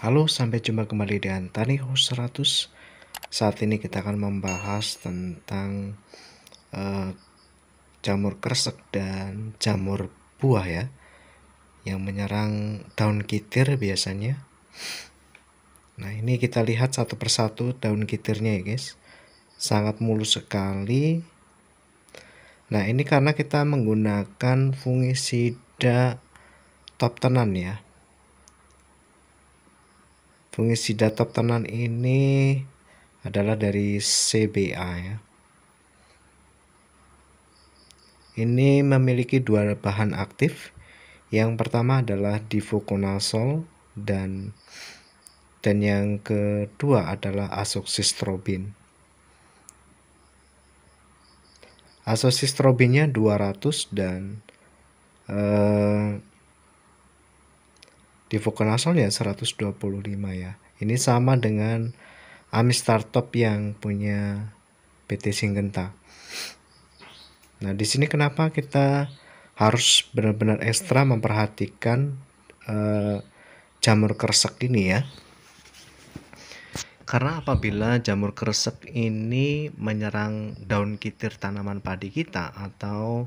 Halo, sampai jumpa kembali dengan Tani Host 100. Saat ini kita akan membahas tentang uh, jamur kresek dan jamur buah ya, yang menyerang daun kitir biasanya. Nah, ini kita lihat satu persatu daun kitirnya ya, guys. Sangat mulus sekali. Nah, ini karena kita menggunakan fungisida top tenan ya Pengisi data tenan ini adalah dari CBA ya. Ini memiliki dua bahan aktif. Yang pertama adalah difuconazole dan dan yang kedua adalah asoksistrobin. Asoksistrobinnya 200 dan eh, di Vocalasol ya 125 ya. Ini sama dengan Ami Startup yang punya PT Singgenta. Nah, di sini kenapa kita harus benar-benar ekstra memperhatikan eh, jamur keresek ini ya. Karena apabila jamur keresek ini menyerang daun kitir tanaman padi kita atau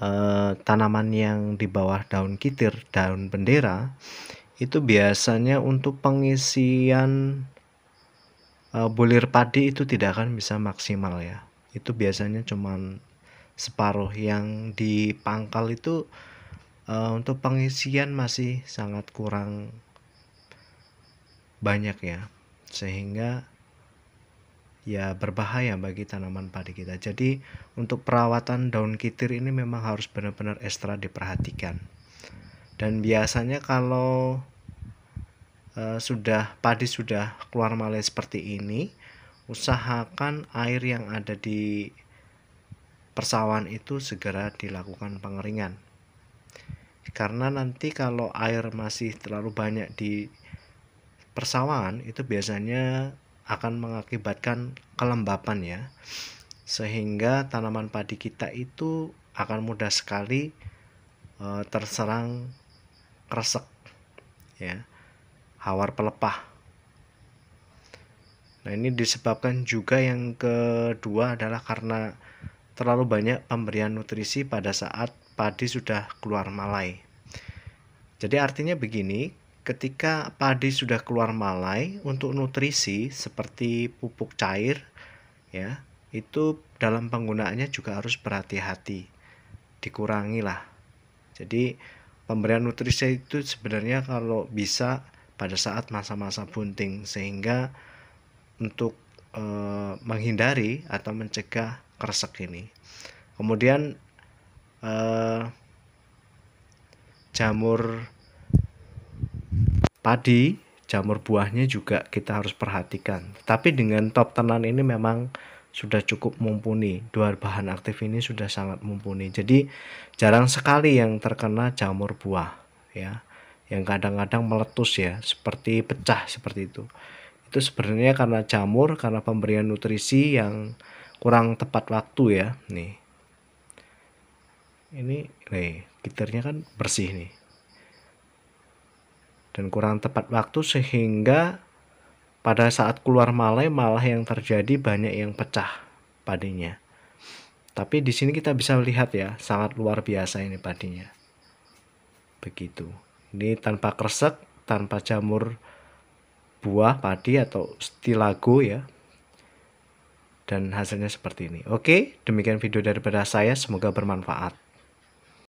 Eh, tanaman yang di bawah daun kitir, daun bendera, itu biasanya untuk pengisian uh, bulir padi itu tidak akan bisa maksimal ya. Itu biasanya cuman separuh yang di pangkal itu uh, untuk pengisian masih sangat kurang banyak ya. Sehingga ya berbahaya bagi tanaman padi kita. Jadi untuk perawatan daun kitir ini memang harus benar-benar ekstra diperhatikan. Dan biasanya kalau uh, sudah padi sudah keluar malai seperti ini, usahakan air yang ada di persawahan itu segera dilakukan pengeringan. Karena nanti kalau air masih terlalu banyak di persawahan itu biasanya akan mengakibatkan kelembapan ya sehingga tanaman padi kita itu akan mudah sekali e, terserang kresek ya hawar pelepah nah ini disebabkan juga yang kedua adalah karena terlalu banyak pemberian nutrisi pada saat padi sudah keluar malai jadi artinya begini Ketika padi sudah keluar malai, untuk nutrisi seperti pupuk cair, ya itu dalam penggunaannya juga harus berhati-hati, dikurangilah. Jadi pemberian nutrisi itu sebenarnya kalau bisa pada saat masa-masa bunting sehingga untuk e, menghindari atau mencegah keresek ini. Kemudian e, jamur padi, jamur buahnya juga kita harus perhatikan. Tapi dengan top tenan ini memang sudah cukup mumpuni. Dua bahan aktif ini sudah sangat mumpuni. Jadi jarang sekali yang terkena jamur buah ya. Yang kadang-kadang meletus ya, seperti pecah seperti itu. Itu sebenarnya karena jamur, karena pemberian nutrisi yang kurang tepat waktu ya. Nih. Ini nih, gitarnya kan bersih nih dan kurang tepat waktu sehingga pada saat keluar malai malah yang terjadi banyak yang pecah padinya. Tapi di sini kita bisa lihat ya, sangat luar biasa ini padinya. Begitu. Ini tanpa kresek, tanpa jamur buah padi atau stilago ya. Dan hasilnya seperti ini. Oke, demikian video daripada saya, semoga bermanfaat.